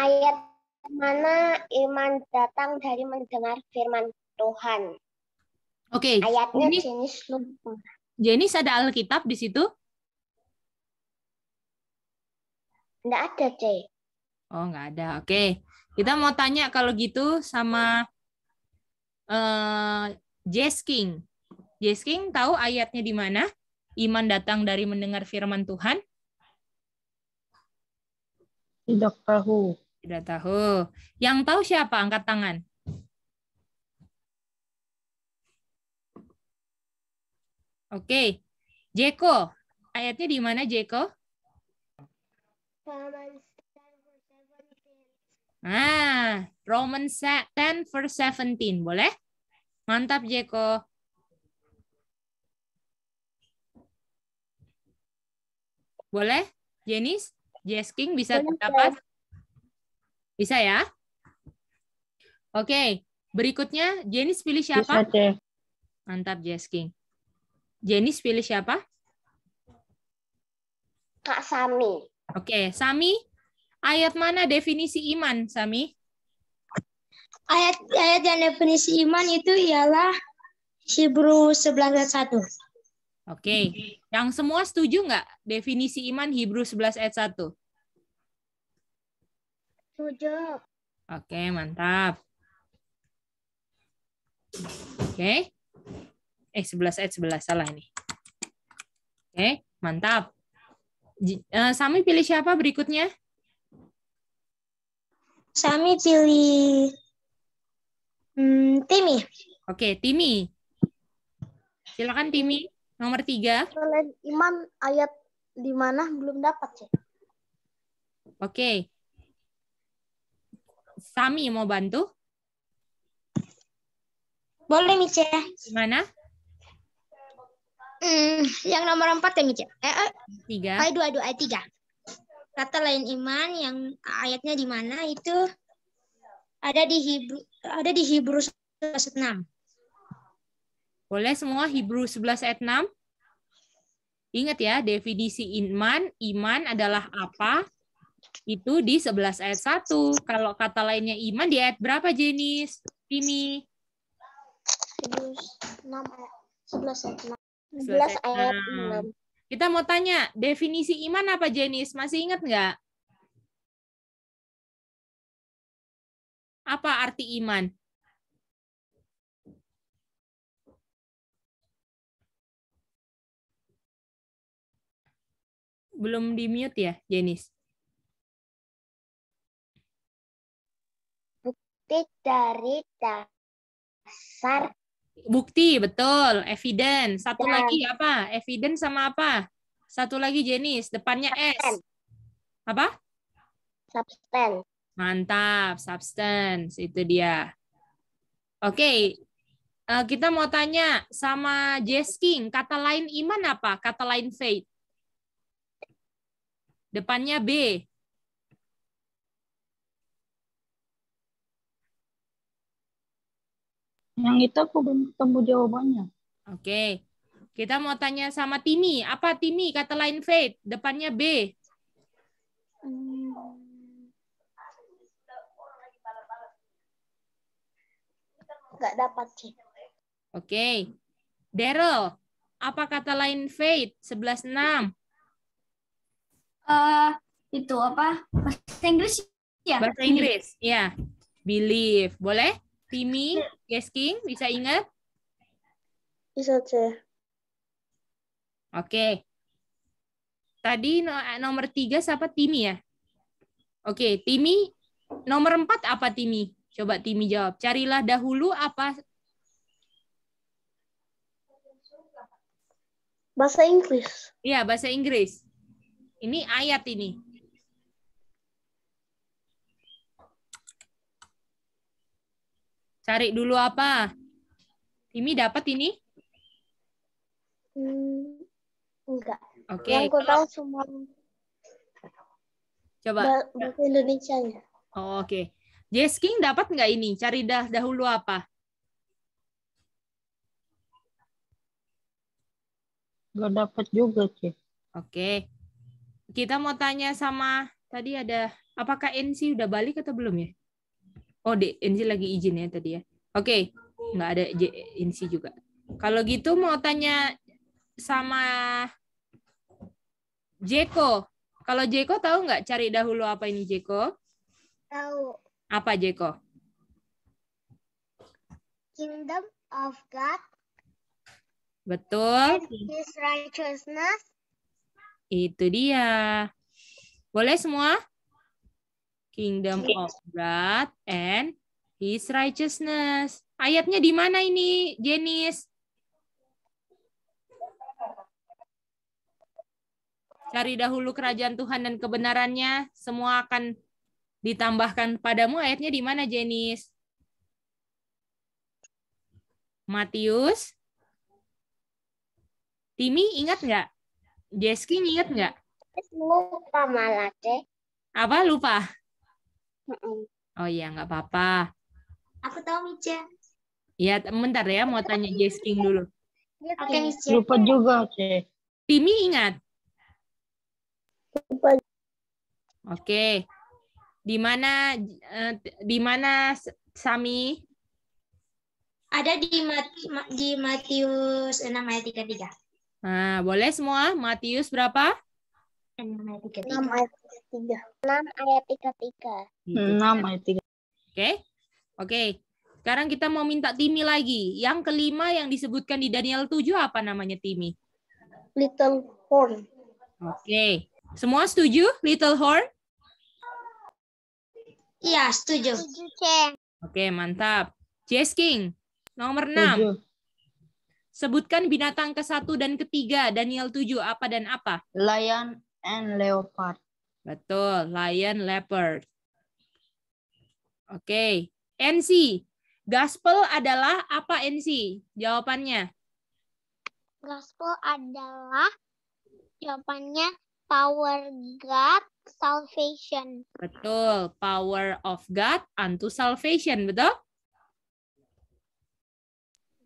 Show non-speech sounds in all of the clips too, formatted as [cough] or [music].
ayat mana iman datang dari mendengar firman Tuhan. Oke. Okay. Ayatnya jenis, jenis lupa. Jenis ada Alkitab di situ? Enggak ada, C. Oh, enggak ada. Oke. Okay. Kita mau tanya kalau gitu sama uh, King. Jess King tahu ayatnya di mana? Iman datang dari mendengar firman Tuhan? Tidak tahu. Tidak tahu. Yang tahu siapa? Angkat tangan. Oke. Jeko. Ayatnya di mana, Jeko? Ah, Roman 10 verse 17. Boleh? Mantap, Jeko. Boleh? Jenis? Jesking bisa pendapat? Bisa ya? Oke, berikutnya Jenis pilih iya, siapa? Bisa, Mantap, Jess King. Jenis pilih siapa? Kak Sami. Oke, Sami, ayat mana definisi iman, Sami? Ayat ayat yang definisi iman itu ialah Hebrew 11 ayat 1. Oke, yang semua setuju nggak definisi iman Hebrew 11 ayat 1? Tujuh. Oke, mantap. Oke. Eh, sebelas ayat eh, sebelas salah ini. Oke, mantap. Eh, Sami pilih siapa berikutnya? Sami pilih hmm, Timi. Oke, Timi. Silakan Timi, nomor tiga. iman ayat di mana belum dapat Cik. Oke, Sami mau bantu? Boleh, Mice. Gimana? Hmm, yang nomor empat ya, Mice? Eh, eh. Tiga. Ayat dua, dua, ayat tiga. Kata lain iman yang ayatnya di mana itu ada di hibru, ada di Hebrew 11 ayat 6. Boleh semua Hebrew 11 ayat 6? Ingat ya, definisi iman, iman adalah apa? Itu di 11 ayat 1. Kalau kata lainnya iman di ayat berapa, Jenis? Timi? 11 ayat 6. 11 ayat 6. Kita mau tanya, definisi iman apa, Jenis? Masih ingat nggak? Apa arti iman? belum di mute ya, Jenis? bukti dari dasar bukti betul evidence satu Dan. lagi apa evidence sama apa satu lagi jenis depannya substance. s apa Substance. mantap substance itu dia oke okay. uh, eh, kita mau tanya sama Jess King kata lain iman apa kata lain faith depannya b Yang itu aku belum ketemu jawabannya. Oke. Okay. Kita mau tanya sama Timi. Apa Timi? Kata lain Faith. Depannya B. Hmm. Gak dapat sih. Oke. Okay. Daryl, apa kata lain Faith? 11.6. Uh, itu apa? Bahasa Inggris ya? Bahasa Inggris, ya. Believe. Boleh? Timmy, Yes King, bisa ingat? Bisa, C. Oke. Tadi eh, nomor tiga siapa Timmy ya? Oke, Timmy. Nomor empat apa Timmy? Coba Timmy jawab. Carilah dahulu apa? Bahasa Inggris. Iya, bahasa Inggris. Ini ayat ini. Cari dulu apa? Ini dapat ini? Hmm, enggak. Oke. Okay, Yang kalau... tahu semua Coba. Bahasa Indonesia ya. Oh, Oke. Okay. King dapat nggak ini? Cari dah dahulu apa? Gak dapat juga, sih. Oke. Okay. Kita mau tanya sama tadi ada apakah NC udah balik atau belum ya? Oh, D, Insi lagi izin ya tadi ya. Oke, okay. nggak ada J, juga. Kalau gitu mau tanya sama Jeko. Kalau Jeko tahu nggak cari dahulu apa ini Jeko? Tahu. Apa Jeko? Kingdom of God. Betul. And his righteousness. Itu dia. Boleh semua? Kingdom of God and His righteousness. Ayatnya di mana ini, Jenis? Cari dahulu kerajaan Tuhan dan kebenarannya, semua akan ditambahkan padamu. Ayatnya di mana, Jenis? Matius? Timi ingat nggak? Jeski ingat nggak? Lupa malah, Apa lupa? Mm-mm. Oh iya, nggak apa-apa. Aku tahu Mica. Iya, bentar ya, mau tanya Jesking dulu. Iya, oke, okay, Lupa juga, oke. Okay. Timi ingat? Lupa. Oke. Okay. Di mana eh, di mana Sami? Ada di Mati, di Matius 6 ayat 33. Nah, boleh semua? Matius berapa? 6 ayat 33. 6 ayat 3. 6 ayat 33. 6 ayat 3. Oke. Oke. Sekarang kita mau minta Timi lagi. Yang kelima yang disebutkan di Daniel 7 apa namanya Timi? Little horn. Oke. Semua setuju little horn? Iya, setuju. Oke, mantap. Jess King, nomor 6. Sebutkan binatang ke satu dan ketiga Daniel 7 apa dan apa? Lion and leopard. Betul, lion, leopard. Oke, okay. NC. Gospel adalah apa NC? Jawabannya. Gospel adalah jawabannya power God salvation. Betul, power of God unto salvation, betul?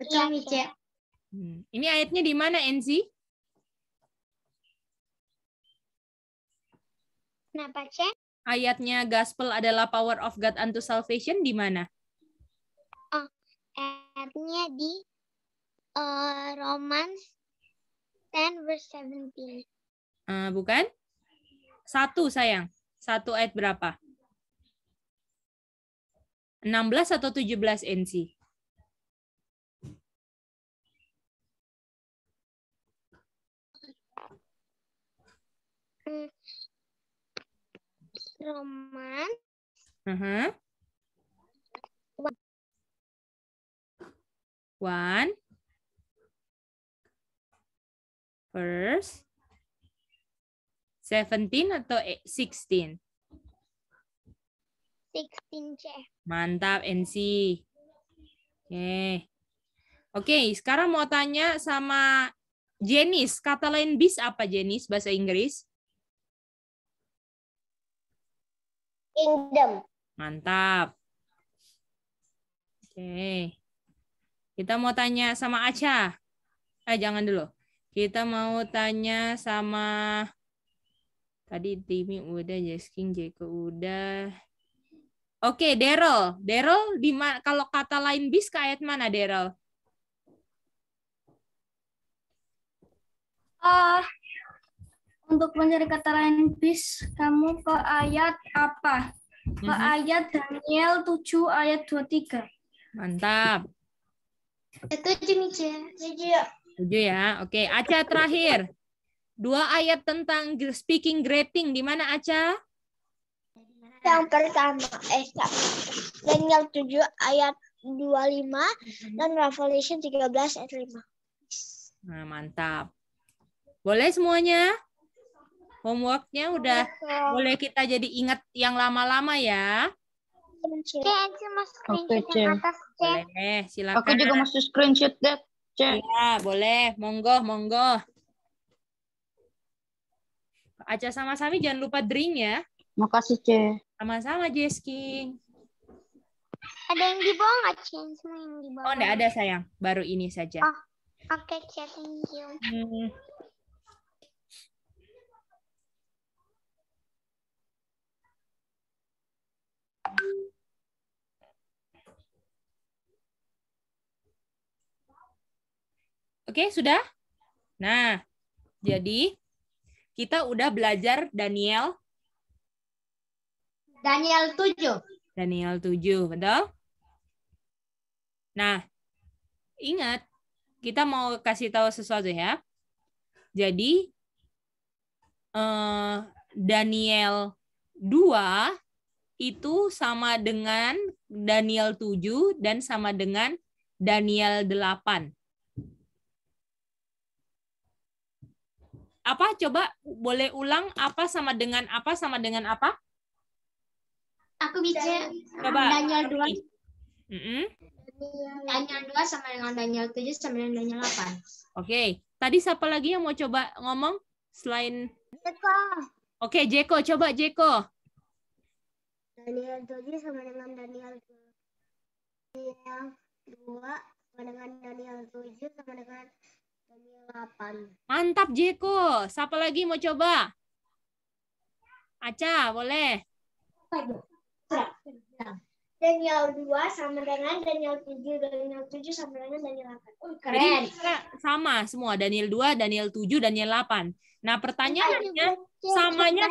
Betul, Mice. Hmm, ini ayatnya di mana, NC? Kenapa, Cek? Ayatnya gospel adalah power of God unto salvation di mana? Oh, ayatnya di uh, Romans 10 verse 17. Uh, eh, bukan? Satu, sayang. Satu ayat berapa? 16 atau 17 NC? Roman. Uh mm-hmm. -huh. One. First. seventeen atau e-, sixteen. sixteen Chef. Mantap, NC. Oke. Okay. Oke, okay, sekarang mau tanya sama Jenis. Kata lain bis apa, Jenis, bahasa Inggris? Kingdom. Mantap. Oke. Kita mau tanya sama Acha. Eh, jangan dulu. Kita mau tanya sama tadi Timmy udah, King Jeko udah. Oke, Daryl. Daryl di kalau kata lain bis kayak mana, Daryl? Uh, untuk mencari kata lain bis, kamu ke ayat apa? Ke mm -hmm. ayat Daniel 7 ayat 23. Mantap. Itu Michi. Tujuh ya. Oke, okay. Aca terakhir. Dua ayat tentang speaking grating Di mana Aca? Yang pertama, eh, Daniel 7 ayat 25 dan Revelation 13 ayat 5. Nah, mantap. Boleh semuanya? Homeworknya udah Betul. boleh kita jadi ingat yang lama-lama ya. Oke, okay, atas, Boleh, silakan. Aku juga mau screenshot deh. Ya boleh. Monggo, monggo. Aja sama Sami jangan lupa drink ya. Makasih, C. Sama-sama, Jesking. Ada yang dibawa nggak, C? Semua yang dibawa. Oh, enggak ada, sayang. Baru ini saja. Oh, oke, okay, C. Thank you. Hmm. Oke, sudah? Nah, jadi kita udah belajar Daniel. Daniel 7. Daniel 7, betul? Nah, ingat, kita mau kasih tahu sesuatu ya. Jadi, eh, Daniel 2 itu sama dengan Daniel 7 dan sama dengan Daniel 8. Apa coba boleh ulang apa sama dengan apa sama dengan apa? Aku bisa coba. Daniel 2. Mm -hmm. Daniel 2 sama dengan Daniel 7 sama dengan Daniel 8. Oke, okay. tadi siapa lagi yang mau coba ngomong selain Jeko? Oke, okay, Jeko, coba Jeko. Daniel 7 sama dengan Daniel 2. Daniel 2 sama dengan Daniel 7 sama dengan Daniel 8. Mantap Jeko. Siapa lagi mau coba? Aca, boleh. Daniel 2 sama dengan Daniel 7, Daniel 7 sama dengan Daniel 8. Oh, keren. Jadi, sama semua, Daniel 2, Daniel 7, Daniel 8. Nah, pertanyaannya samanya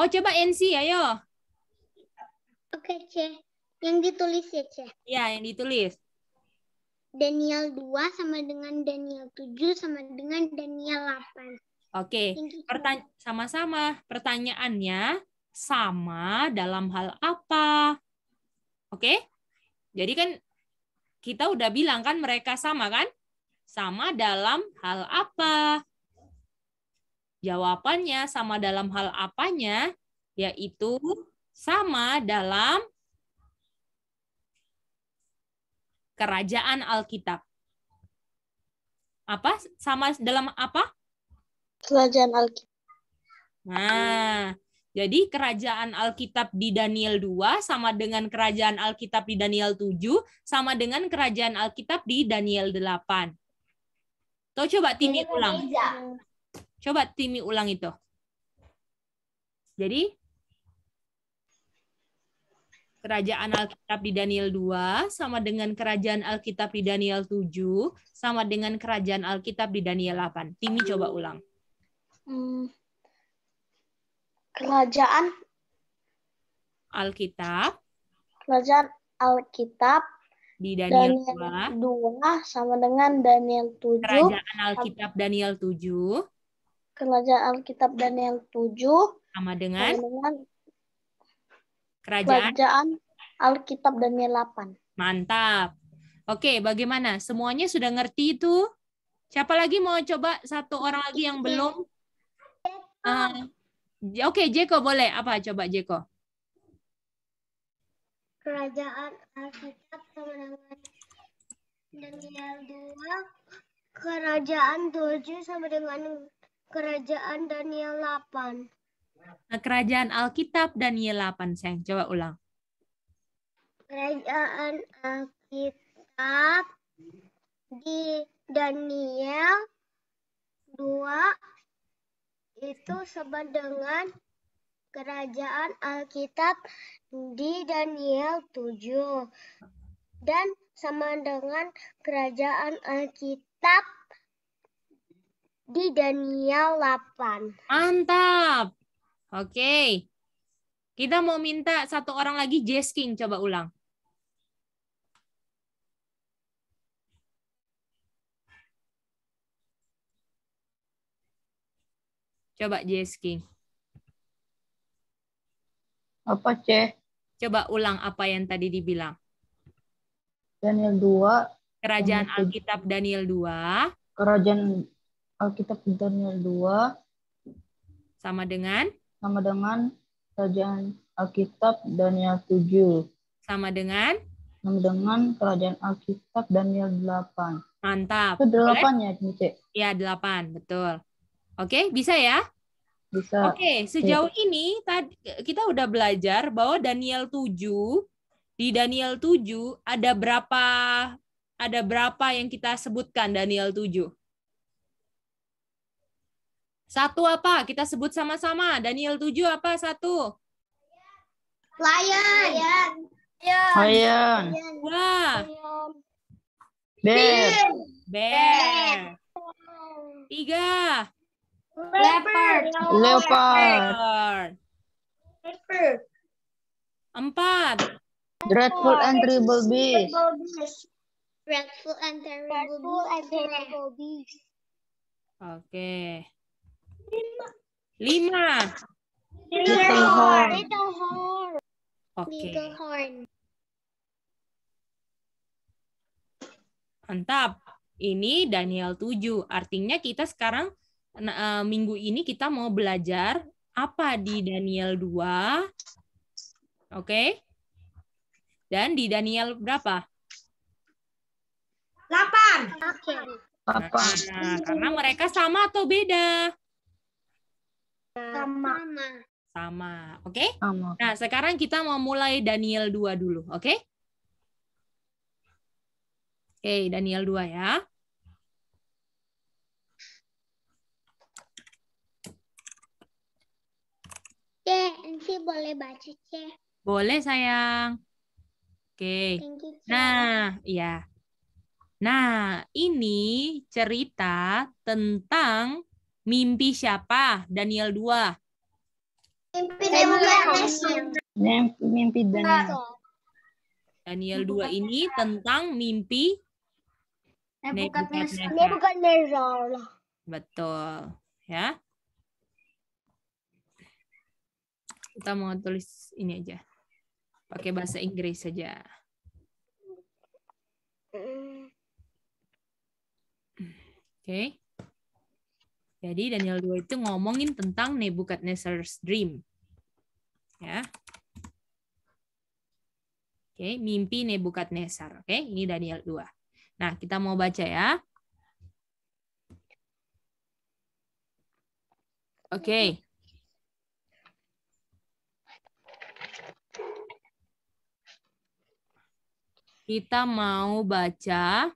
Oh, coba NC, ayo. Oke, C. Yang ditulis ya, C. Ya, yang ditulis. Daniel 2 sama dengan Daniel 7 sama dengan Daniel 8. Oke, gitu. Pertanya sama-sama. Pertanyaannya sama dalam hal apa? Oke? Jadi kan kita udah bilang kan mereka sama kan? Sama dalam hal apa? Jawabannya sama dalam hal apanya yaitu sama dalam kerajaan Alkitab. Apa sama dalam apa? Kerajaan Alkitab. Nah, jadi kerajaan Alkitab di Daniel 2 sama dengan kerajaan Alkitab di Daniel 7 sama dengan kerajaan Alkitab di Daniel 8. Tuh coba Timi ulang. Coba Timi ulang itu. Jadi kerajaan Alkitab di Daniel 2 sama dengan kerajaan Alkitab di Daniel 7 sama dengan kerajaan Alkitab di Daniel 8. Timi coba ulang. Hmm. Kerajaan Alkitab Kerajaan Alkitab di Daniel, Daniel 2. 2 sama dengan Daniel 7 Kerajaan Alkitab Daniel 7 Kerajaan Alkitab Daniel 7 sama dengan, sama dengan Kerajaan, Kerajaan Alkitab Daniel 8. Mantap. Oke, bagaimana? Semuanya sudah ngerti itu? Siapa lagi mau coba satu orang lagi yang belum? Uh, Oke, okay, Jeko boleh. Apa coba Jeko? Kerajaan Alkitab kemenangan Daniel 2, kerajaan 7 sama dengan kerajaan Daniel 8 kerajaan Alkitab dan Yelapan, Saya Coba ulang. Kerajaan Alkitab di Daniel 2 itu sama dengan kerajaan Alkitab di Daniel 7 dan sama dengan kerajaan Alkitab di Daniel 8. Mantap. Oke. Kita mau minta satu orang lagi Jess King coba ulang. Coba Jess King. Apa, C? Coba ulang apa yang tadi dibilang. Daniel 2. Kerajaan Alkitab Daniel 2. Kerajaan Alkitab Daniel 2. Sama dengan? sama dengan kerajaan Alkitab Daniel 7. Sama dengan? Sama dengan kerajaan Alkitab Daniel 8. Mantap. Itu 8 Boleh? ya, Cik? Iya, 8. Betul. Oke, bisa ya? Bisa. Oke, iya. sejauh ya. ini tadi kita udah belajar bahwa Daniel 7 di Daniel 7 ada berapa ada berapa yang kita sebutkan Daniel 7? Satu apa? Kita sebut sama-sama. Daniel tujuh apa? Satu. Lion. Lion. Lion. Dua. Bear. Bear. Tiga. Leopard. Leopard. Leopard. Empat. Dreadful and terrible beast. Dreadful and terrible beast. Oke. Okay. Lima. Little horn. Little horn. Oke. Okay. Little horn. Mantap. Ini Daniel 7. Artinya kita sekarang nah, minggu ini kita mau belajar apa di Daniel 2. Oke. Okay? Dan di Daniel berapa? 8. 8. nah, karena mereka sama atau beda? Sama. Sama. Oke? Okay? Nah, sekarang kita mau mulai Daniel 2 dulu, oke? Okay? Oke, okay, Daniel 2 ya. Oke, nanti boleh baca, Cek. Boleh, sayang. Oke. Okay. Nah, iya. Nah, ini cerita tentang Mimpi siapa? Daniel 2. Mimpi Daniel. Mimpi Daniel. Daniel 2 ini tentang mimpi eh, Nebuchadnezzar. Betul, ya. Kita mau tulis ini aja. Pakai bahasa Inggris saja. Mm. Oke. Okay. Jadi Daniel 2 itu ngomongin tentang Nebuchadnezzar's dream. Ya. Oke, mimpi Nebukadnezar. Oke, ini Daniel 2. Nah, kita mau baca ya. Oke. Kita mau baca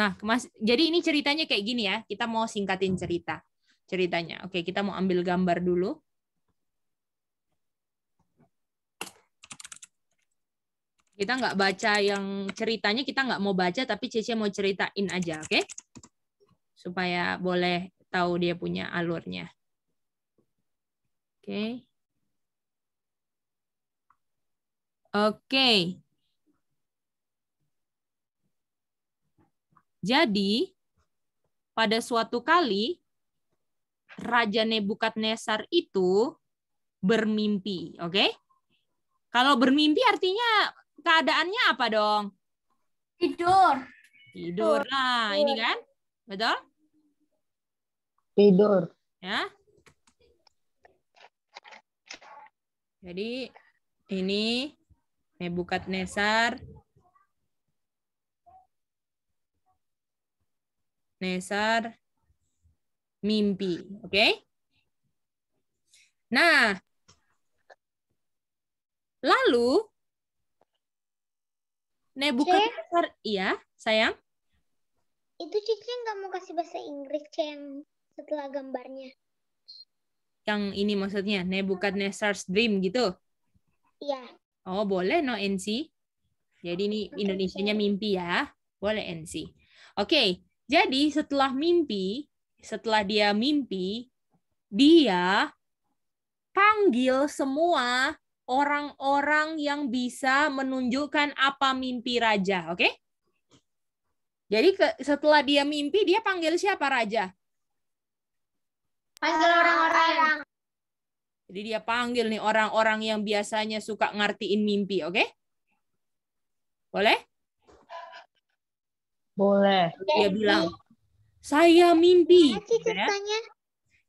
Nah, mas, jadi ini ceritanya kayak gini ya. Kita mau singkatin cerita ceritanya. Oke, kita mau ambil gambar dulu. Kita nggak baca yang ceritanya, kita nggak mau baca, tapi Cece mau ceritain aja, oke? Supaya boleh tahu dia punya alurnya. Oke. Oke. Jadi, pada suatu kali, Raja Nebukadnezar itu bermimpi, oke? Okay? Kalau bermimpi artinya keadaannya apa dong? Tidur. Tidur Nah, ini kan? Betul? Tidur. Ya. Jadi ini Nebukadnezar Nesar mimpi, oke? Okay? Nah, lalu Nebukadnezar, iya, sayang. Itu Cici nggak mau kasih bahasa Inggris Cici, yang setelah gambarnya. Yang ini maksudnya Nebukadnezar's dream gitu? Iya. Oh, boleh no NC. Jadi ini okay. Indonesianya mimpi ya. Boleh NC. Oke. Okay. Jadi setelah mimpi, setelah dia mimpi, dia panggil semua orang-orang yang bisa menunjukkan apa mimpi raja, oke? Okay? Jadi ke, setelah dia mimpi, dia panggil siapa raja? Panggil orang-orang. Jadi dia panggil nih orang-orang yang biasanya suka ngertiin mimpi, oke? Okay? Boleh? Boleh. Dia eh, bilang, saya mimpi. Gitu ya.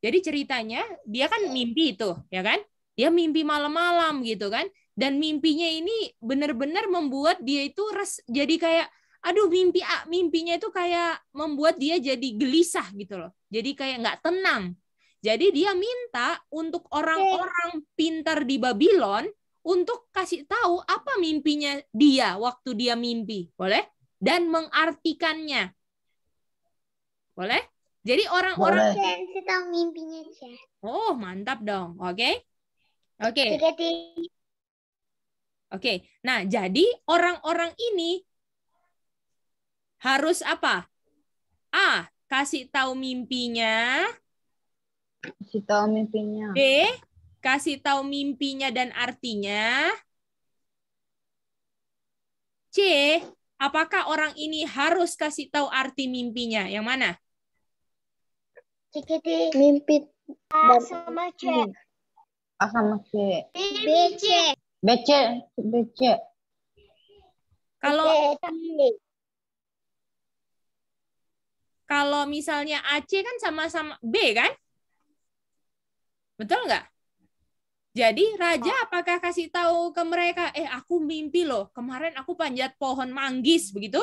Jadi ceritanya dia kan mimpi itu, ya kan? Dia mimpi malam-malam gitu kan? Dan mimpinya ini benar-benar membuat dia itu res, jadi kayak aduh mimpi mimpinya itu kayak membuat dia jadi gelisah gitu loh. Jadi kayak nggak tenang. Jadi dia minta untuk orang-orang pintar di Babylon untuk kasih tahu apa mimpinya dia waktu dia mimpi. Boleh? dan mengartikannya. Boleh? Jadi orang-orang saya mimpinya aja. Oh, mantap dong. Oke. Okay? Oke. Okay. Oke. Okay. Nah, jadi orang-orang ini harus apa? A, kasih tahu mimpinya. Kasih tahu mimpinya. B, kasih tahu mimpinya dan artinya. C, apakah orang ini harus kasih tahu arti mimpinya? Yang mana? Mimpi A ah, sama C. A ah, sama C. B, C. B, C. B, C. Kalau kalau misalnya AC kan sama-sama B kan? Betul nggak? Jadi raja ah. apakah kasih tahu ke mereka, eh aku mimpi loh, kemarin aku panjat pohon manggis begitu?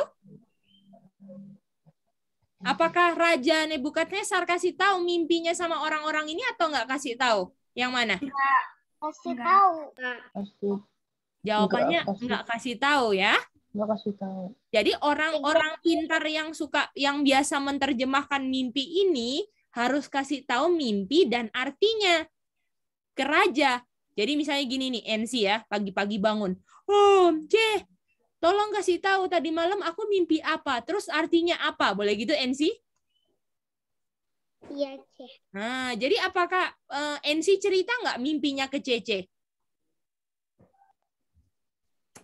Apakah raja Nebukadnezar kasih tahu mimpinya sama orang-orang ini atau nggak kasih tahu? Yang mana? Nggak kasih enggak. tahu. Enggak. Jawabannya kasih. nggak kasih tahu ya? Enggak kasih tahu. Jadi orang-orang pintar yang suka yang biasa menerjemahkan mimpi ini harus kasih tahu mimpi dan artinya ke raja. Jadi misalnya gini nih, NC ya, pagi-pagi bangun. Om, C, tolong kasih tahu tadi malam aku mimpi apa, terus artinya apa. Boleh gitu, NC? Iya, C. Nah, jadi apakah uh, eh, NC cerita nggak mimpinya ke CC?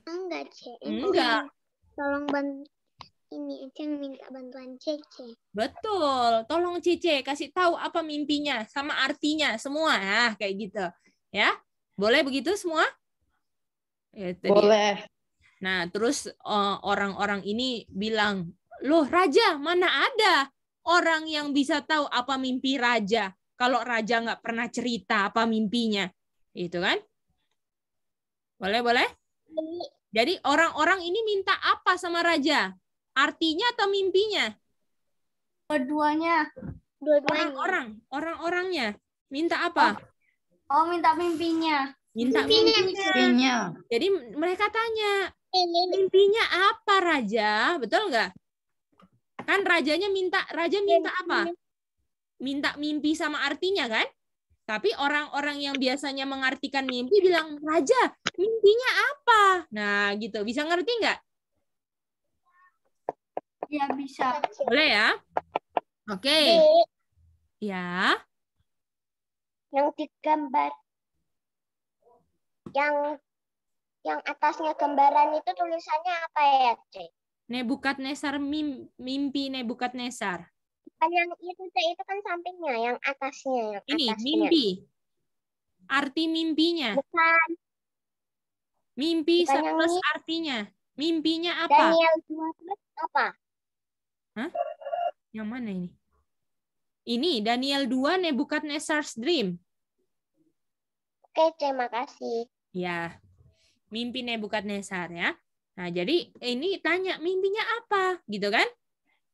Enggak, C. Enggak. Tolong bantu ini yang minta bantuan Cece. Betul, tolong Cece kasih tahu apa mimpinya sama artinya semua nah, kayak gitu. Ya. Boleh begitu semua? Ya, Boleh. Nah, terus eh, orang-orang ini bilang, "Loh, raja, mana ada orang yang bisa tahu apa mimpi raja kalau raja nggak pernah cerita apa mimpinya?" Itu kan? Boleh, boleh? Jadi orang-orang ini minta apa sama raja? Artinya atau mimpinya? Keduanya. Orang-orang, orang-orangnya. Minta apa? Oh, oh minta mimpinya. Minta mimpinya. mimpinya. Jadi mereka tanya, mimpinya apa raja? Betul nggak? Kan rajanya minta, raja minta apa? Minta mimpi sama artinya kan? Tapi orang-orang yang biasanya mengartikan mimpi bilang, Raja, mimpinya apa? Nah, gitu. Bisa ngerti nggak? Iya bisa. Boleh ya? Oke. Okay. ya. Yang digambar. Yang yang atasnya gambaran itu tulisannya apa ya, Cek? Nebukadnesar mim, mimpi Nebukadnesar. kan yang itu, Cek, itu kan sampingnya, yang atasnya. Yang Ini mimpi. Arti mimpinya. Bukan. Mimpi Bukan artinya. Mimpinya apa? Daniel 2 apa? Hah? Yang mana ini? Ini Daniel 2 Nebukadnezar's Dream. Oke, terima kasih. Ya. Mimpi Nebukadnezar ya. Nah, jadi ini tanya mimpinya apa gitu kan?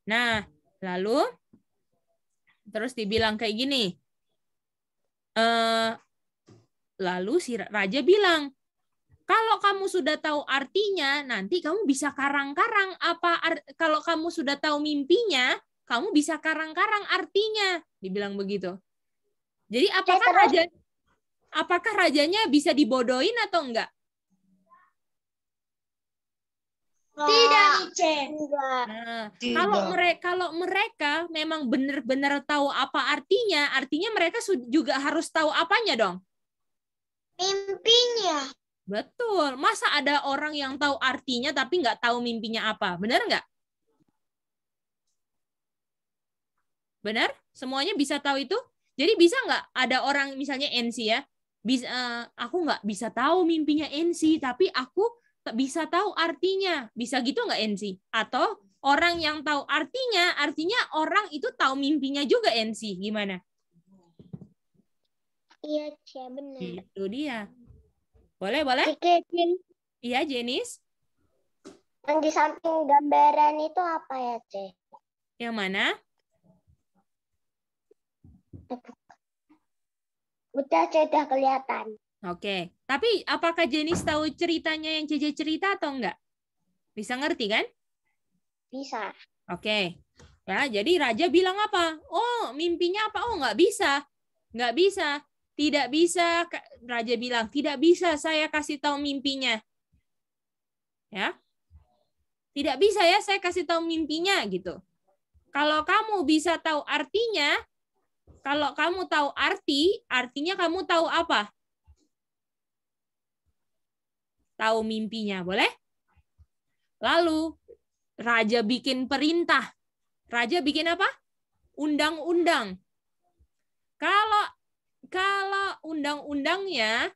Nah, lalu terus dibilang kayak gini. Eh lalu si raja bilang, kalau kamu sudah tahu artinya, nanti kamu bisa karang-karang apa kalau kamu sudah tahu mimpinya, kamu bisa karang-karang artinya, dibilang begitu. Jadi apakah raja apakah rajanya bisa dibodohin atau enggak? Tidak, Ice. Nah, Kalau mereka kalau mereka memang benar-benar tahu apa artinya, artinya mereka juga harus tahu apanya dong. Mimpinya. Betul. Masa ada orang yang tahu artinya tapi nggak tahu mimpinya apa? Benar nggak? Benar? Semuanya bisa tahu itu? Jadi bisa nggak ada orang misalnya NC ya? Bisa, uh, aku nggak bisa tahu mimpinya NC tapi aku bisa tahu artinya. Bisa gitu nggak NC? Atau orang yang tahu artinya, artinya orang itu tahu mimpinya juga NC. Gimana? Iya, benar. Itu dia boleh, boleh? Iya, Jenis. Yang di samping gambaran itu apa ya, C? Yang mana? Udah, C, kelihatan. Oke, tapi apakah Jenis tahu ceritanya yang CC cerita atau enggak? Bisa ngerti kan? Bisa. Oke. Ya, jadi raja bilang apa? Oh, mimpinya apa? Oh, enggak bisa. Enggak bisa. Tidak bisa, raja bilang, tidak bisa saya kasih tahu mimpinya. Ya. Tidak bisa ya saya kasih tahu mimpinya gitu. Kalau kamu bisa tahu artinya, kalau kamu tahu arti, artinya kamu tahu apa? Tahu mimpinya, boleh? Lalu raja bikin perintah. Raja bikin apa? Undang-undang. Kalau kalau undang-undangnya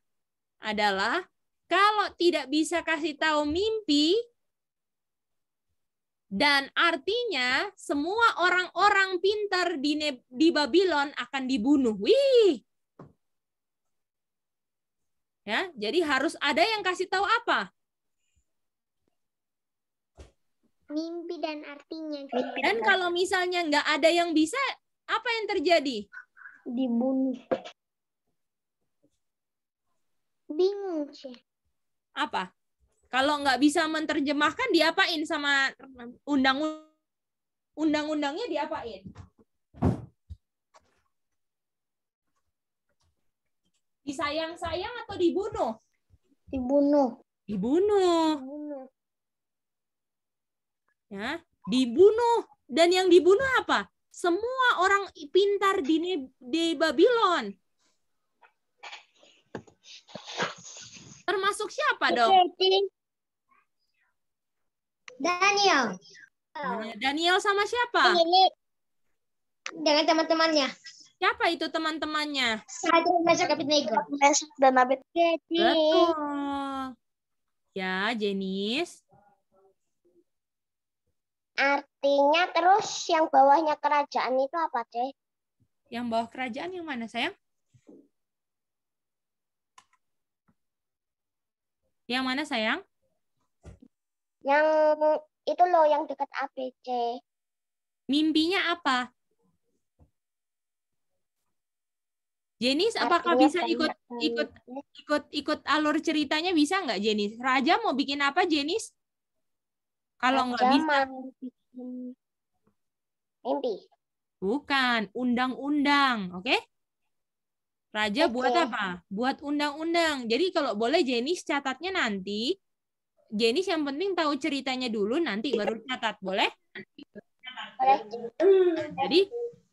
adalah kalau tidak bisa kasih tahu mimpi dan artinya semua orang-orang pintar di ne di Babylon akan dibunuh. Wih. Ya, jadi harus ada yang kasih tahu apa? Mimpi dan artinya. Dan kalau misalnya nggak ada yang bisa, apa yang terjadi? Dibunuh. Bingung sih. Apa? Kalau nggak bisa menerjemahkan diapain sama undang-undang undangnya diapain? Disayang-sayang atau dibunuh? Dibunuh. Dibunuh. dibunuh. Ya, dibunuh. Dan yang dibunuh apa? Semua orang pintar di, di Babylon. Termasuk siapa dong? Daniel. Daniel sama siapa? Dengan teman-temannya. Siapa itu teman-temannya? masuk Abednego. dan Abed. Betul. Ya, jenis. Artinya terus yang bawahnya kerajaan itu apa, Teh? Yang bawah kerajaan yang mana, sayang? Yang mana sayang? Yang itu loh yang dekat ABC. Mimpinya apa? Jenis apakah Artinya bisa ikut ikut ikut ikut alur ceritanya bisa nggak Jenis? Raja mau bikin apa Jenis? Kalau nggak bisa mimpi. Bukan, undang-undang, oke? okay? Raja Betul. buat apa? Buat undang-undang. Jadi kalau boleh Jenis catatnya nanti. Jenis yang penting tahu ceritanya dulu nanti iya. baru catat, boleh? Jadi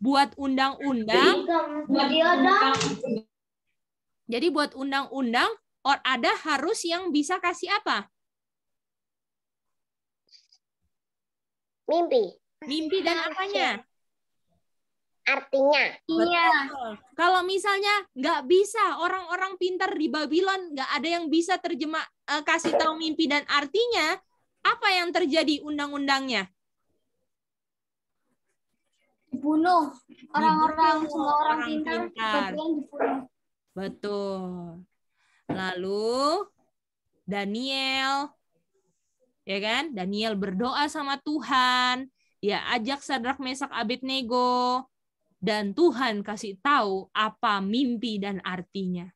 buat undang-undang jadi buat undang-undang or ada harus yang bisa kasih apa? Mimpi. Mimpi dan apanya? artinya. Iya. Kalau misalnya nggak bisa orang-orang pintar di Babylon nggak ada yang bisa terjemah eh, kasih tahu mimpi dan artinya, apa yang terjadi undang-undangnya? Dibunuh orang-orang semua orang, orang pintar, pintar. dibunuh. Betul. Lalu Daniel ya kan? Daniel berdoa sama Tuhan, ya ajak Sadrak Mesak Abednego, dan Tuhan kasih tahu apa mimpi dan artinya.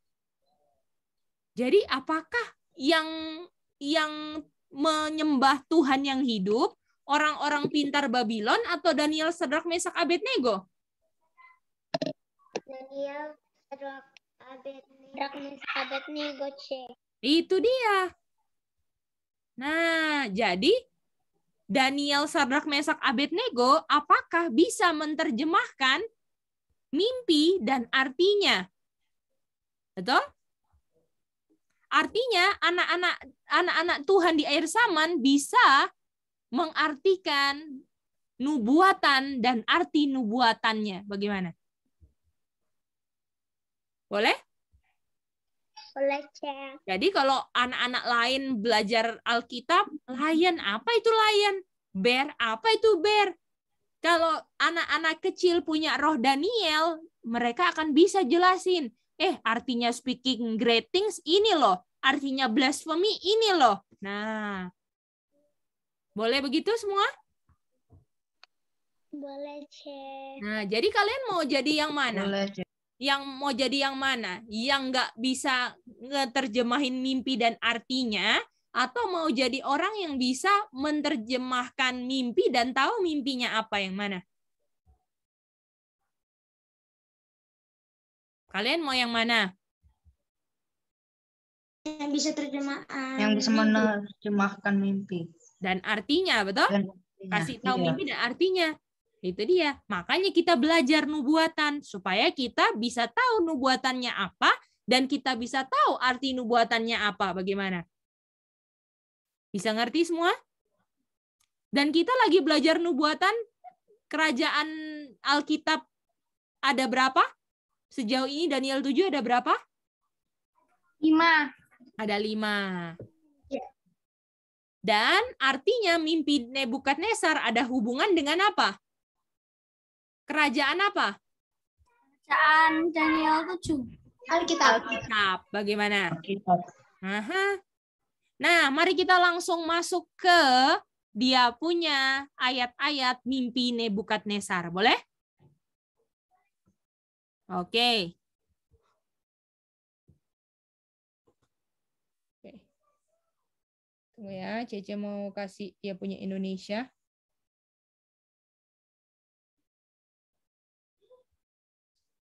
Jadi apakah yang yang menyembah Tuhan yang hidup orang-orang pintar Babylon atau Daniel Sedrak Mesak Abednego? Daniel Sedrak Mesak Abednego C. Itu dia. Nah, jadi Daniel Sardak Mesak Abednego apakah bisa menerjemahkan mimpi dan artinya. Betul? Artinya anak-anak anak-anak Tuhan di air saman bisa mengartikan nubuatan dan arti nubuatannya. Bagaimana? Boleh? Boleh, Cek. Jadi kalau anak-anak lain belajar Alkitab, layan apa itu layan? Bear apa itu bear? Kalau anak-anak kecil punya roh Daniel, mereka akan bisa jelasin, eh artinya speaking greetings ini loh, artinya blasphemy ini loh. Nah, boleh begitu semua? Boleh, Cek. Nah, jadi kalian mau jadi yang mana? Boleh, Cek. Yang mau jadi yang mana? Yang nggak bisa ngeterjemahin mimpi dan artinya, atau mau jadi orang yang bisa menerjemahkan mimpi dan tahu mimpinya apa yang mana? Kalian mau yang mana? Yang bisa terjemahkan ah, yang bisa menerjemahkan mimpi dan artinya, betul? Dan Kasih tahu iya. mimpi dan artinya. Itu dia. Makanya kita belajar nubuatan supaya kita bisa tahu nubuatannya apa dan kita bisa tahu arti nubuatannya apa. Bagaimana? Bisa ngerti semua? Dan kita lagi belajar nubuatan kerajaan Alkitab ada berapa? Sejauh ini Daniel 7 ada berapa? Lima. Ada lima. Ya. Dan artinya mimpi Nebukadnezar ada hubungan dengan apa? Kerajaan apa? Kerajaan Daniel 7. Alkitab. Alkitab. Bagaimana? Alkitab. Aha. Nah, mari kita langsung masuk ke dia punya ayat-ayat mimpi Nesar. Boleh? Oke. Oke. Tunggu ya, Cece mau kasih dia punya Indonesia.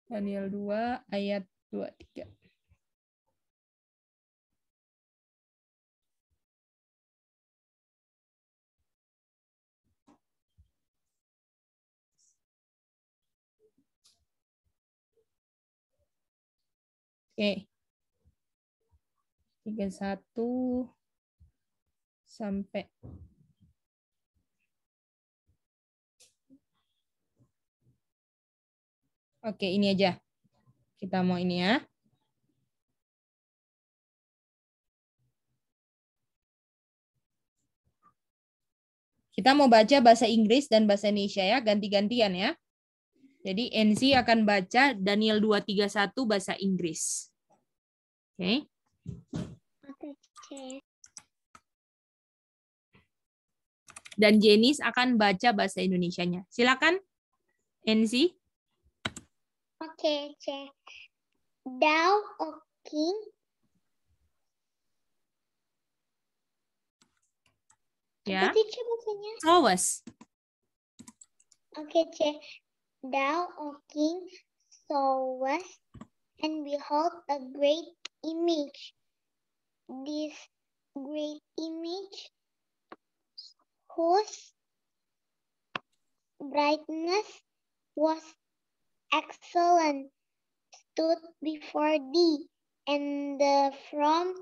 Daniel 2 ayat 23. Oke. tiga satu sampai Oke, ini aja. Kita mau ini ya. Kita mau baca bahasa Inggris dan bahasa Indonesia ya, ganti-gantian ya. Jadi NC akan baca Daniel 231 bahasa Inggris. Oke. Okay. Dan Jenis akan baca bahasa Indonesianya. Silakan NC. Oke, okay, C. Thou, O King, Ya. Jadi Oke, C. Thou, O King, sawest, and behold a great image. This great image whose brightness was excellent stood before thee, and the from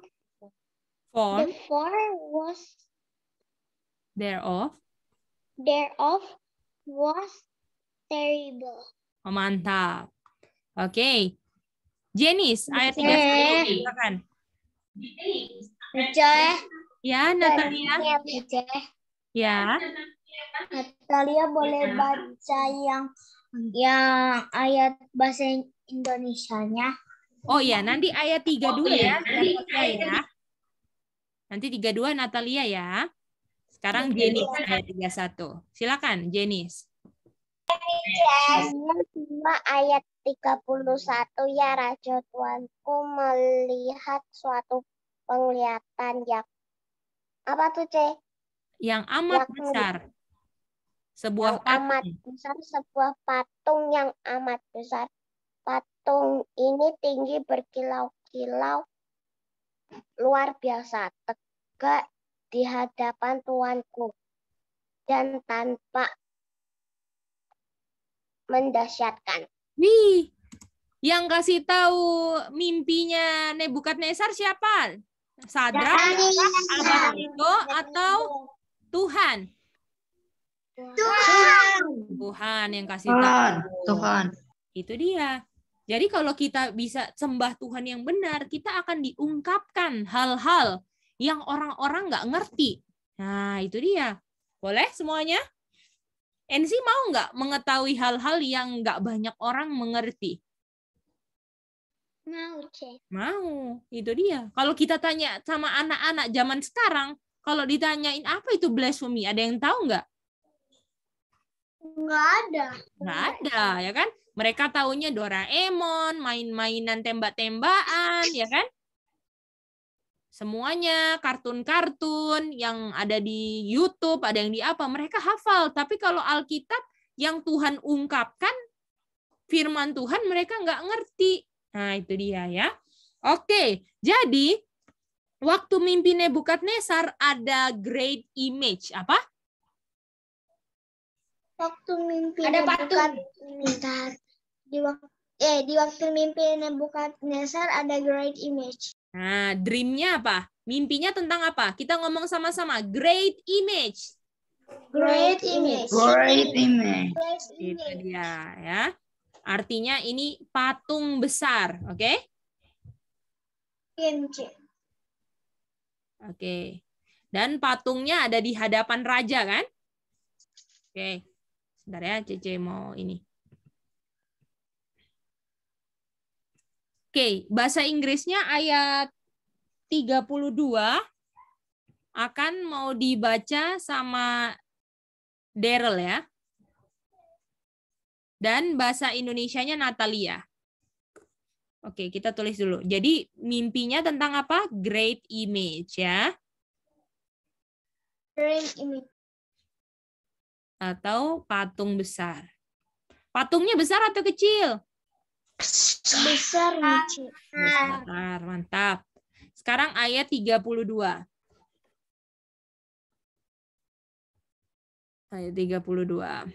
form the form was thereof thereof was terrible. Oh, mantap. Oke. Okay. Jenis, ayat 31. Silakan. Receh. Ya, Natalia. Receh. Ya. Natalia boleh baca yang yang ayat bahasa Indonesianya. Oh iya, nanti ayat 32 oh, iya. ya. Nanti, ya. nanti 32 Natalia ya. Sekarang Jenis ayat 31. Silakan Jenis cuma ayat 31 ya Raja Tuanku melihat suatu penglihatan yang apa tuh C? Yang amat yang, besar. Sebuah yang patung. amat besar sebuah patung yang amat besar. Patung ini tinggi berkilau-kilau luar biasa tegak di hadapan tuanku dan tanpa mendahsyatkan. Wih, yang kasih tahu mimpinya Nebukadnezar siapa? Sadra, Abednego atau Tuhan? Tuhan. Tuhan yang kasih tahu. Tuhan. Itu dia. Jadi kalau kita bisa sembah Tuhan yang benar, kita akan diungkapkan hal-hal yang orang-orang nggak ngerti. Nah, itu dia. Boleh semuanya? Enzi mau nggak mengetahui hal-hal yang nggak banyak orang mengerti? Mau, Oke. Mau, itu dia. Kalau kita tanya sama anak-anak zaman sekarang, kalau ditanyain apa itu blasphemy, ada yang tahu nggak? Nggak ada. Nggak ada, ya kan? Mereka taunya Doraemon, main-mainan tembak-tembakan, ya kan? semuanya kartun-kartun yang ada di YouTube, ada yang di apa, mereka hafal. Tapi kalau Alkitab yang Tuhan ungkapkan firman Tuhan mereka nggak ngerti. Nah, itu dia ya. Oke, jadi waktu mimpi Nebukadnezar ada great image apa? Waktu mimpi ada patung di waktu eh di waktu mimpi Nebukadnezar ada great image. Nah, dreamnya apa? Mimpinya tentang apa? Kita ngomong sama-sama. Great image. Great image. Great image. Itu dia ya. Artinya ini patung besar, oke? Okay? Oke. Dan patungnya ada di hadapan raja kan? Oke. Okay. Sebentar ya, Cece mau ini. Oke, bahasa Inggrisnya ayat 32 akan mau dibaca sama Daryl ya. Dan bahasa Indonesianya Natalia. Oke, kita tulis dulu. Jadi mimpinya tentang apa? Great image ya. Great image. Atau patung besar. Patungnya besar atau kecil? Besar, ah, Besar, mantap. Sekarang ayat 32. Ayat 32.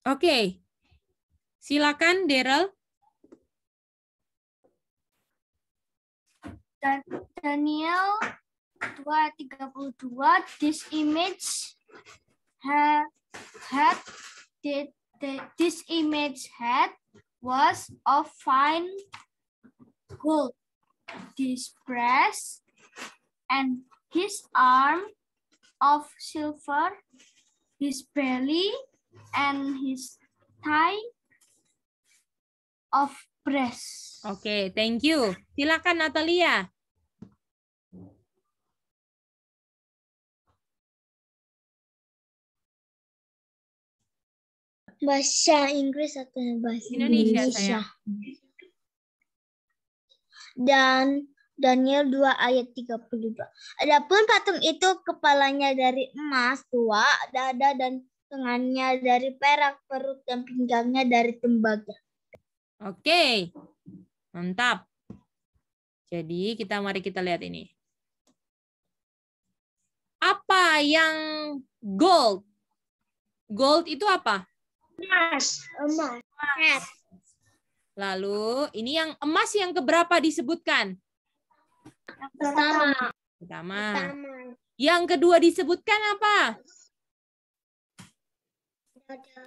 Oke, okay. silakan Daryl. Daniel 232 this image had did, this image had was of fine gold this breast and his arm of silver his belly and his thigh of breast oke okay, thank you silakan Natalia bahasa Inggris atau bahasa Indonesia, Indonesia. Saya. Dan Daniel 2 ayat 32. Adapun patung itu kepalanya dari emas tua, dada dan tangannya dari perak, perut dan pinggangnya dari tembaga. Oke. Mantap. Jadi kita mari kita lihat ini. Apa yang gold? Gold itu apa? Emas. Emas. Lalu ini yang emas yang keberapa disebutkan? Pertama. Pertama. Pertama. Yang kedua disebutkan apa?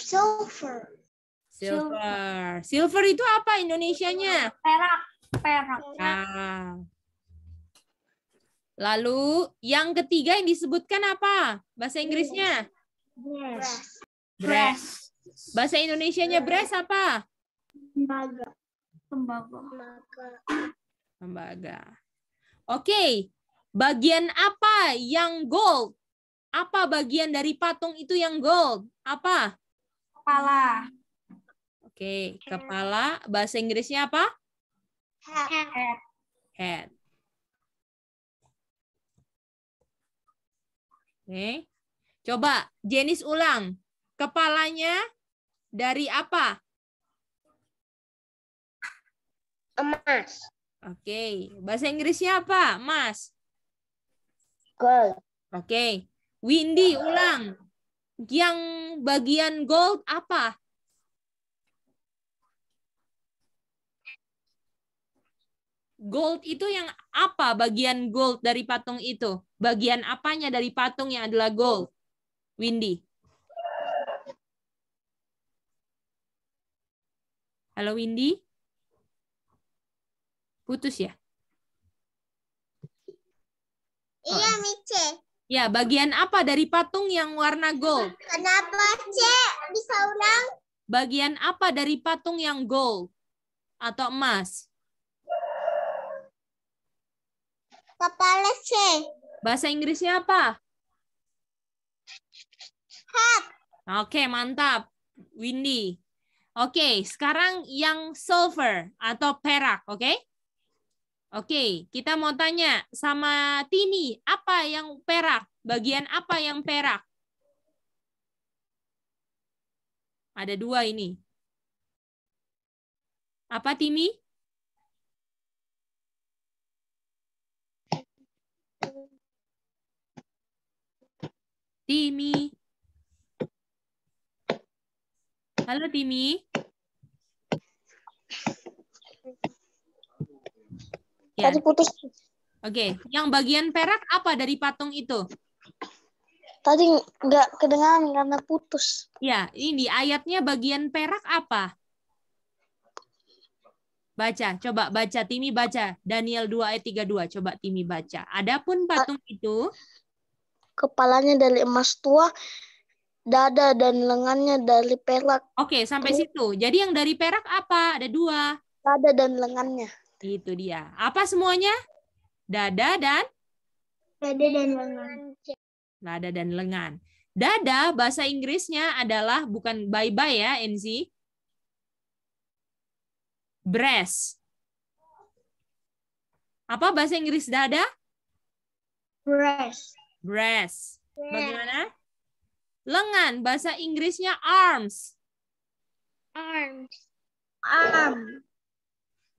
Silver. Silver. Silver itu apa Indonesianya? Perak. Perak. Ah. Lalu yang ketiga yang disebutkan apa? Bahasa Inggrisnya? Brass. Brass. Bahasa Indonesianya ya. beras apa? Tembaga. Tembaga. Tembaga. Oke. Bagian apa yang gold? Apa bagian dari patung itu yang gold? Apa? Kepala. Oke, kepala bahasa Inggrisnya apa? Head. Head. Oke. Coba Jenis ulang. Kepalanya dari apa? Emas. Oke, okay. bahasa Inggrisnya apa? Emas. Gold. Oke. Okay. Windy ulang. Yang bagian gold apa? Gold itu yang apa bagian gold dari patung itu? Bagian apanya dari patung yang adalah gold? Windy. Halo Windy? Putus ya? Oh. Iya, Mice. Ya, bagian apa dari patung yang warna gold? Kenapa, Cek? Bisa ulang? Bagian apa dari patung yang gold atau emas? Kepala, C. Bahasa Inggrisnya apa? Head. Oke, mantap. Windy. Oke, okay, sekarang yang silver atau perak, oke? Okay? Oke, okay, kita mau tanya sama Tini, apa yang perak? Bagian apa yang perak? Ada dua ini. Apa Tini? Tini. Halo Timi. Ya. Tadi putus. Oke, yang bagian perak apa dari patung itu? Tadi nggak kedengaran karena putus. Ya, ini ayatnya bagian perak apa? Baca, coba baca Timi baca. Daniel 2 ayat 32, coba Timi baca. Adapun patung itu kepalanya dari emas tua, dada dan lengannya dari perak. Oke, sampai situ. Jadi yang dari perak apa? Ada dua. Dada dan lengannya. Itu dia. Apa semuanya? Dada dan? Dada dan lengan. Dada dan lengan. Dada bahasa Inggrisnya adalah bukan bye-bye ya, Enzi. Breast. Apa bahasa Inggris dada? Breast. Breast. Bagaimana? Lengan, bahasa Inggrisnya arms. Arms. Arm.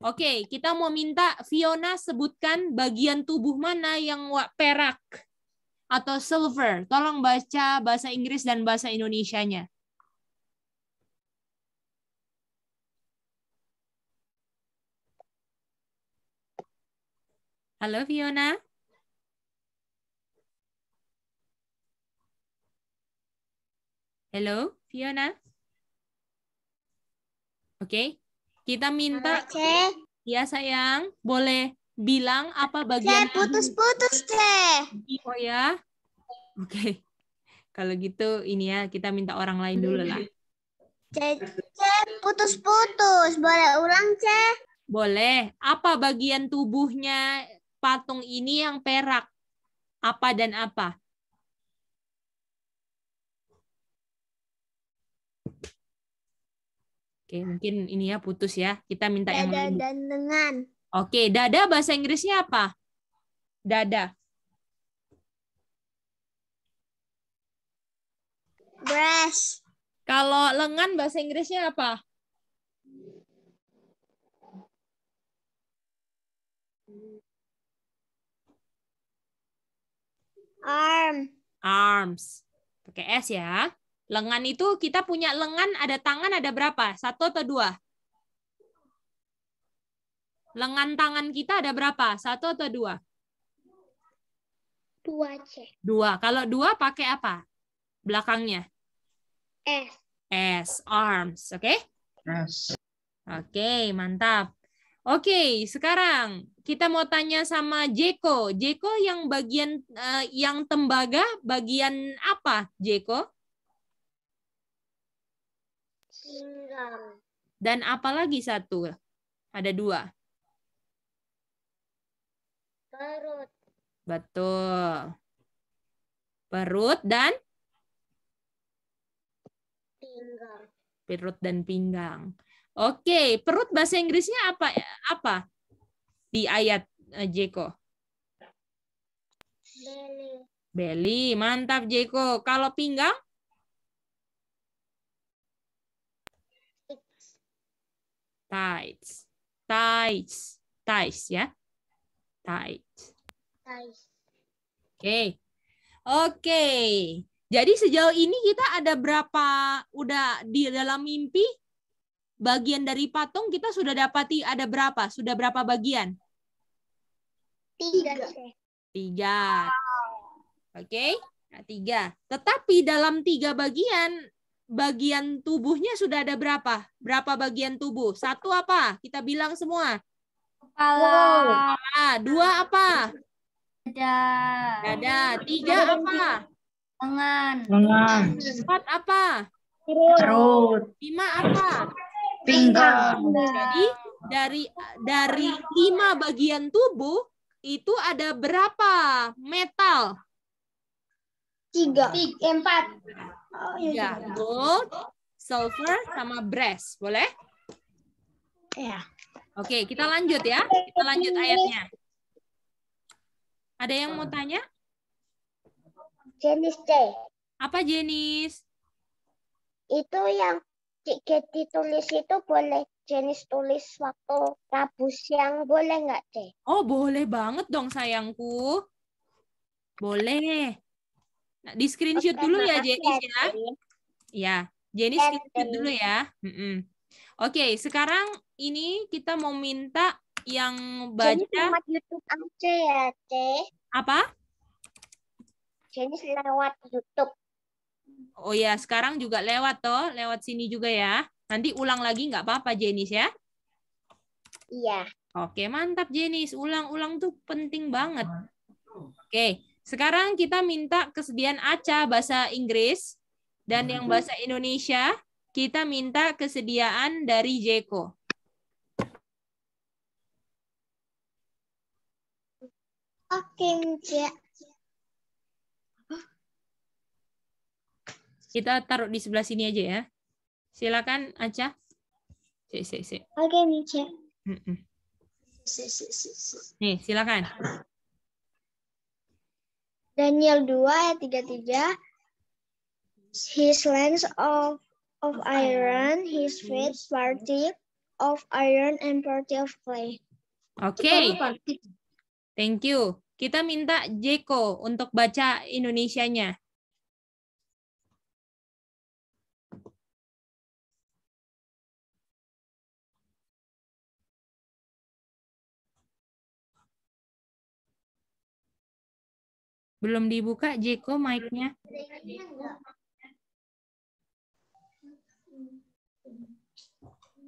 Oke, kita mau minta Fiona sebutkan bagian tubuh mana yang perak atau silver. Tolong baca bahasa Inggris dan bahasa indonesia Indonesianya. Halo Fiona. Hello, Fiona? Oke, okay. kita minta... Okay. Ya, sayang. Boleh bilang apa bagian... Ceh, putus-putus, Ceh. Oh iya, ya? Oke. Okay. Kalau gitu, ini ya, kita minta orang lain dulu lah. Ceh, putus-putus. Boleh ulang, Ceh? Boleh. Apa bagian tubuhnya patung ini yang perak? Apa dan apa? Oke, mungkin ini ya putus ya. Kita minta dada yang lain. dan lengan. Oke, dada bahasa Inggrisnya apa? Dada. Breast. Kalau lengan bahasa Inggrisnya apa? Arm. Arms. Pakai S ya. Lengan itu kita punya lengan, ada tangan, ada berapa? Satu atau dua? Lengan tangan kita ada berapa? Satu atau dua? Dua, C. Dua. Kalau dua pakai apa? Belakangnya? S. S, arms. Oke? Okay? S. Oke, okay, mantap. Oke, okay, sekarang kita mau tanya sama Jeko. Jeko yang bagian uh, yang tembaga bagian apa, Jeko? pinggang. Dan apalagi satu? Ada dua. Perut. Betul. Perut dan? Pinggang. Perut dan pinggang. Oke, perut bahasa Inggrisnya apa apa di ayat eh, Jeko? Belly. Belly, mantap Jeko. Kalau pinggang? Tights. Tights. Tights ya. Tights. Tights. Oke. Okay. Oke. Okay. Jadi sejauh ini kita ada berapa udah di dalam mimpi bagian dari patung kita sudah dapati ada berapa? Sudah berapa bagian? Tiga. Tiga. Oke. Okay? Nah, tiga. Tetapi dalam tiga bagian bagian tubuhnya sudah ada berapa? Berapa bagian tubuh? Satu apa? Kita bilang semua. Kepala. Kepala. Dua apa? Dada. Dada. Tiga apa? tangan tangan Empat apa? Perut. Lima apa? Pinggang. Jadi dari dari lima bagian tubuh itu ada berapa metal? Tiga. Tiga. Empat. Oh, iya, ya, gold, silver, sama brass. Boleh? Iya. Oke, kita lanjut ya. Kita lanjut ayatnya. Ada yang mau tanya? Jenis C. Apa jenis? Itu yang Kiki tulis itu boleh jenis tulis waktu Rabu siang boleh nggak c? Oh boleh banget dong sayangku. Boleh. Nah, di screenshot dulu ya, Jenis ya. Ya, iya, Jenis iya, screenshot dulu ya. Oke, okay, sekarang ini kita mau minta yang baca. Jenis lewat YouTube aja ya, Teh. Apa? Jenis lewat YouTube. Oh ya, sekarang juga lewat toh, lewat sini juga ya. Nanti ulang lagi nggak apa-apa Jenis ya. Iya. Oke, mantap Jenis. Ulang-ulang tuh penting banget. Oke. Sekarang kita minta kesediaan Aca bahasa Inggris dan yang bahasa Indonesia kita minta kesediaan dari Jeko. Oke, Cik. Kita taruh di sebelah sini aja ya. Silakan Aca. Si, si, si. Oke, si si si Nih, silakan. Daniel 2 ayat 33. His lens of, of iron, his feet party of iron and party of clay. Oke. Okay. Thank you. Kita minta Jeko untuk baca Indonesianya. Belum dibuka Jeko mic-nya.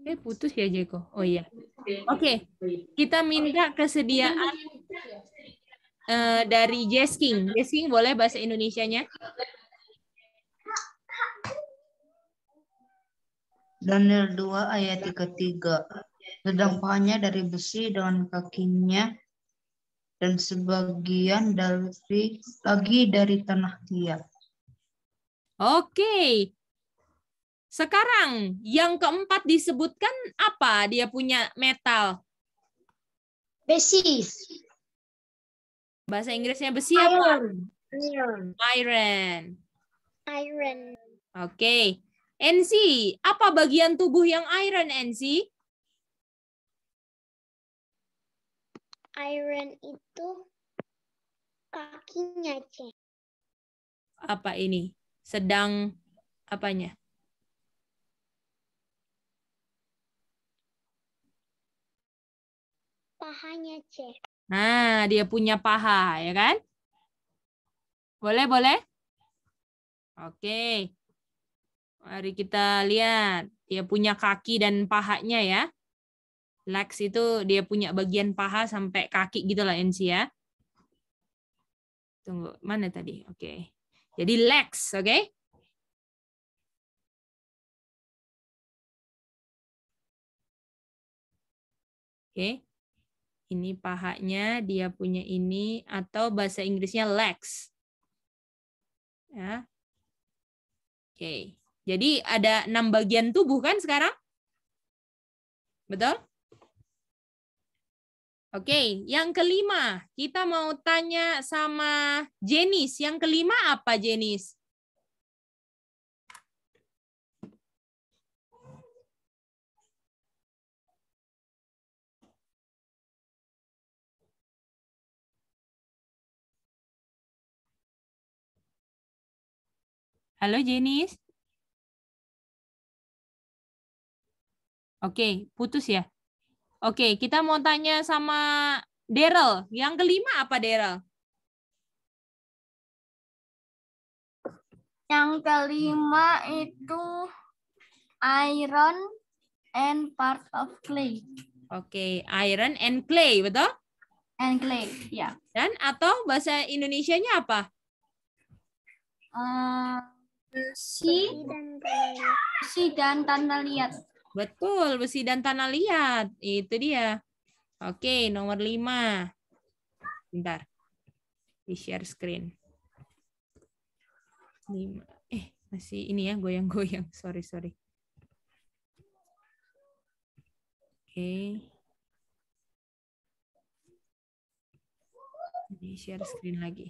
Eh putus ya Jeko. Oh iya. Oke, okay. kita minta kesediaan uh, dari Jesking. Jesking boleh bahasa Indonesianya? Daniel 2 ayat 33. Sedang pahanya dari besi dengan kakinya dan sebagian dari lagi dari tanah dia. Oke. Sekarang yang keempat disebutkan apa dia punya metal? Besi. Bahasa Inggrisnya besi Iron. apa? Iron. Iron. Iron. Oke. Okay. NC, apa bagian tubuh yang iron, NC? Iron itu kakinya, C. Apa ini? Sedang apanya? Pahanya, C. Nah, dia punya paha, ya kan? Boleh, boleh? Oke. Mari kita lihat. Dia punya kaki dan pahanya ya. Legs itu dia punya bagian paha sampai kaki gitu lah NC ya. Tunggu, mana tadi? Oke. Okay. Jadi legs, oke? Okay? Oke. Okay. Ini pahanya, dia punya ini atau bahasa Inggrisnya legs. Ya. Oke. Okay. Jadi ada enam bagian tubuh kan sekarang? Betul? Oke, yang kelima kita mau tanya sama Jenis. Yang kelima apa Jenis? Halo Jenis. Oke, putus ya. Oke, kita mau tanya sama Daryl. Yang kelima apa Daryl? Yang kelima itu iron and part of clay. Oke, iron and clay, betul? And clay, ya. Yeah. Dan atau bahasa Indonesia-nya apa? Uh, si, si dan tanah liat. Betul, besi dan tanah liat. Itu dia. Oke, nomor lima. Bentar. Di share screen. Lima. Eh, masih ini ya, goyang-goyang. Sorry, sorry. Oke. Di share screen lagi.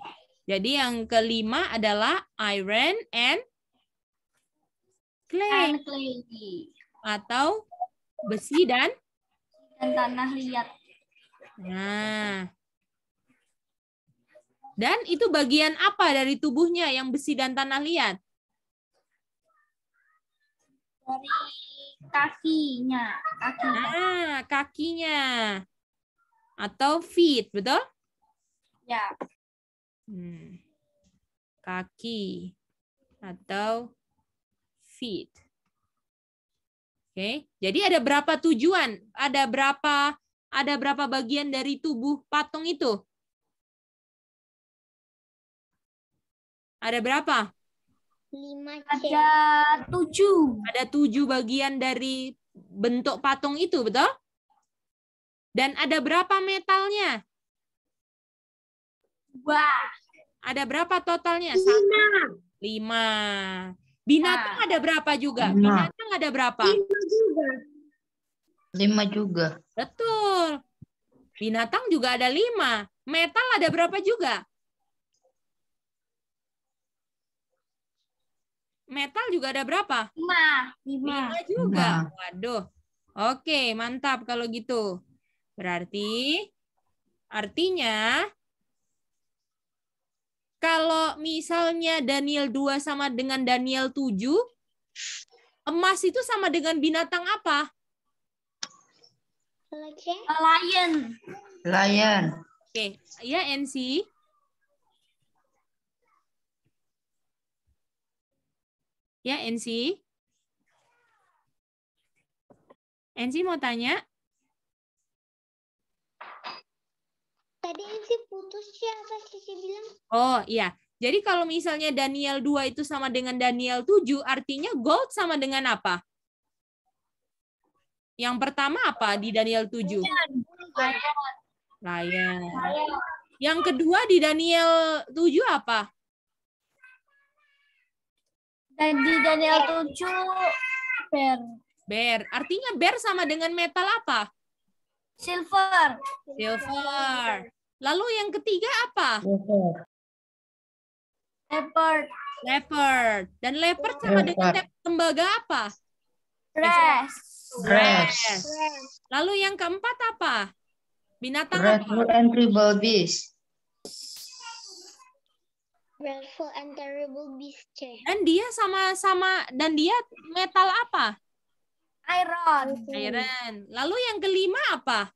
Jadi yang kelima adalah iron and clay. And clay atau besi dan dan tanah liat. Nah. Dan itu bagian apa dari tubuhnya yang besi dan tanah liat? Dari kakinya, kakinya Nah, kakinya. Atau feet, betul? Ya. Hmm. Kaki atau feet. Oke, jadi ada berapa tujuan? Ada berapa ada berapa bagian dari tubuh patung itu? Ada berapa? Lima. Ada tujuh. Ada tujuh bagian dari bentuk patung itu, betul? Dan ada berapa metalnya? Dua. Ada berapa totalnya? Lima. Lima. Binatang nah. ada berapa juga? Nah. Binatang ada berapa? Lima juga. Lima juga. Betul. Binatang juga ada lima. Metal ada berapa juga? Metal juga ada berapa? Lima. Lima, lima juga. Lima. Nah. Waduh. Oke, mantap kalau gitu. Berarti artinya kalau misalnya Daniel 2 sama dengan Daniel 7, emas itu sama dengan binatang apa? Lion. Lion. Oke, okay. Iya, ya NC. Ya NC. NC mau tanya? Tadi sih putus siapa ya, sih bilang? Oh iya. Jadi kalau misalnya Daniel 2 itu sama dengan Daniel 7, artinya gold sama dengan apa? Yang pertama apa di Daniel 7? Lion. Yang kedua di Daniel 7 apa? dan Di Daniel 7 bear. Bear. Artinya bear sama dengan metal apa? Silver. Silver. Lalu yang ketiga apa? Leopard. Leopard. Dan leopard sama leopard. dengan tembaga apa? Grass. Grass. Lalu yang keempat apa? Binatang Red apa? and terrible beast. Dreadful and terrible beast. Dan dia sama-sama dan dia metal apa? Iron. Iron. Lalu yang kelima apa?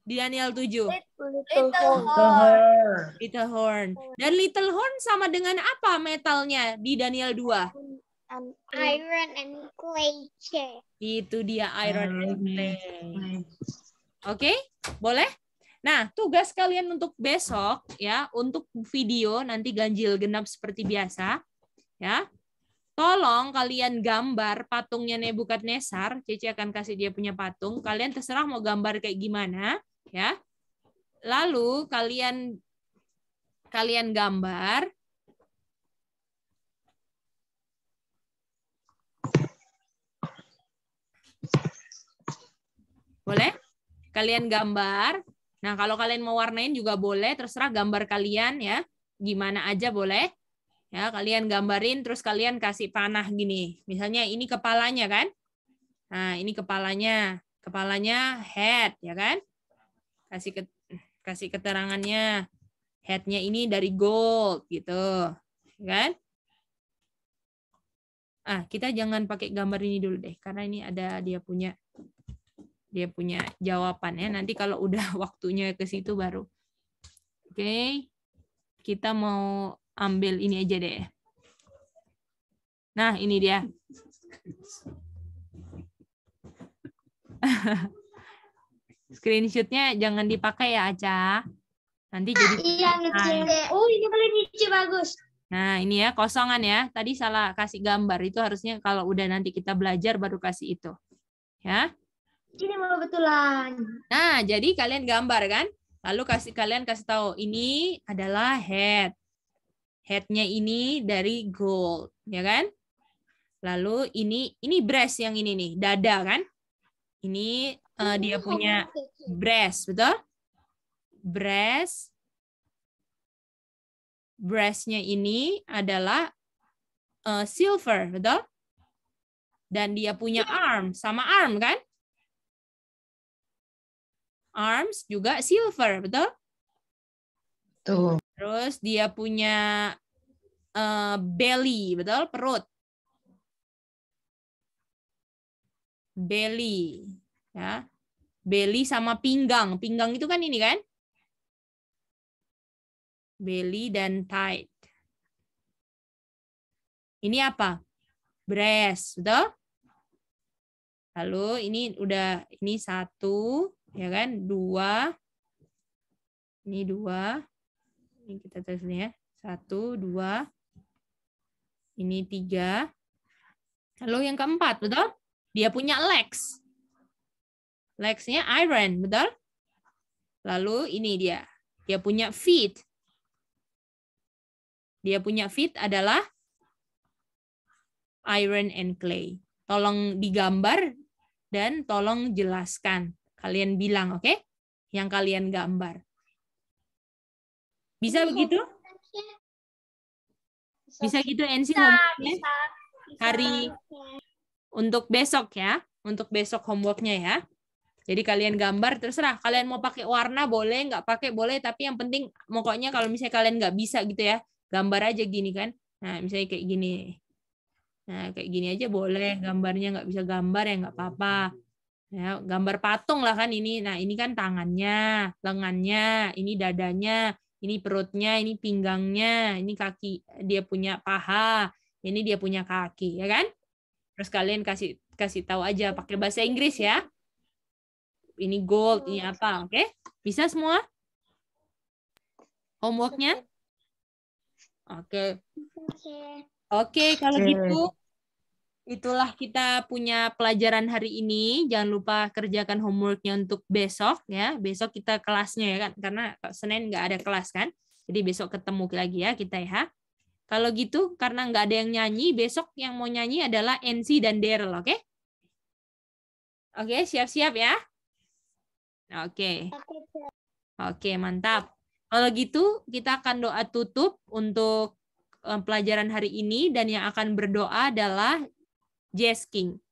Di Daniel 7. Little, little, horn. Little horn. Dan little horn sama dengan apa metalnya di Daniel 2? um, iron and clay Itu dia iron and clay. Oke, okay? boleh? Nah, tugas kalian untuk besok ya, untuk video nanti ganjil genap seperti biasa, ya. Tolong kalian gambar patungnya Nebukadnesar, Cici akan kasih dia punya patung. Kalian terserah mau gambar kayak gimana ya. Lalu kalian kalian gambar Boleh? Kalian gambar. Nah, kalau kalian mau warnain juga boleh, terserah gambar kalian ya. Gimana aja boleh. Ya, kalian gambarin terus kalian kasih panah gini. Misalnya ini kepalanya kan? Nah, ini kepalanya. Kepalanya head ya kan? kasih ke, kasih keterangannya headnya ini dari gold gitu kan ah kita jangan pakai gambar ini dulu deh karena ini ada dia punya dia punya jawabannya nanti kalau [laughs] udah waktunya ke situ baru oke okay. kita mau ambil ini aja deh nah ini dia [laughs] Screenshotnya jangan dipakai ya, Aca. Nanti jadi... Ah, iya, Oh, ini boleh nyuci bagus. Nah, ini ya kosongan ya. Tadi salah kasih gambar. Itu harusnya kalau udah nanti kita belajar baru kasih itu. Ya. Ini mau betulan. Nah, jadi kalian gambar kan? Lalu kasih kalian kasih tahu ini adalah head. Headnya ini dari gold, ya kan? Lalu ini ini breast yang ini nih, dada kan? Ini uh, dia iya, punya gitu. breast, betul? Breast. Breastnya ini adalah uh, silver, betul? Dan dia punya iya. arm, sama arm kan? Arms juga silver, betul? Tuh. Terus dia punya uh, belly, betul? Perut. Belly, ya beli sama pinggang. Pinggang itu kan ini kan? Belly dan tight. Ini apa? Breast, betul? Lalu ini udah ini satu, ya kan? Dua. Ini dua. Ini kita tulis ya. Satu, dua. Ini tiga. Lalu yang keempat, betul? Dia punya legs legs-nya iron, betul? Lalu ini dia. Dia punya feet. Dia punya feet adalah iron and clay. Tolong digambar dan tolong jelaskan. Kalian bilang, oke? Okay? Yang kalian gambar. Bisa begitu? Bisa gitu, Ensi? Bisa, bisa, Hari untuk besok ya. Untuk besok homeworknya ya. Jadi kalian gambar terserah kalian mau pakai warna boleh nggak pakai boleh tapi yang penting pokoknya kalau misalnya kalian nggak bisa gitu ya gambar aja gini kan. Nah misalnya kayak gini. Nah kayak gini aja boleh gambarnya nggak bisa gambar ya nggak apa-apa. Ya, gambar patung lah kan ini. Nah ini kan tangannya, lengannya, ini dadanya, ini perutnya, ini pinggangnya, ini kaki dia punya paha, ini dia punya kaki ya kan? Terus kalian kasih kasih tahu aja pakai bahasa Inggris ya ini gold, ini apa, oke? Okay? Bisa semua? Homeworknya? Oke. Okay. Oke, okay, kalau gitu itulah kita punya pelajaran hari ini. Jangan lupa kerjakan homeworknya untuk besok ya. Besok kita kelasnya ya kan, karena Senin nggak ada kelas kan. Jadi besok ketemu lagi ya kita ya. Kalau gitu, karena nggak ada yang nyanyi, besok yang mau nyanyi adalah NC dan Daryl, oke? Okay? Oke, okay, siap-siap ya. Oke. Okay. Oke, okay, mantap. Kalau gitu kita akan doa tutup untuk eh, pelajaran hari ini dan yang akan berdoa adalah Jess King.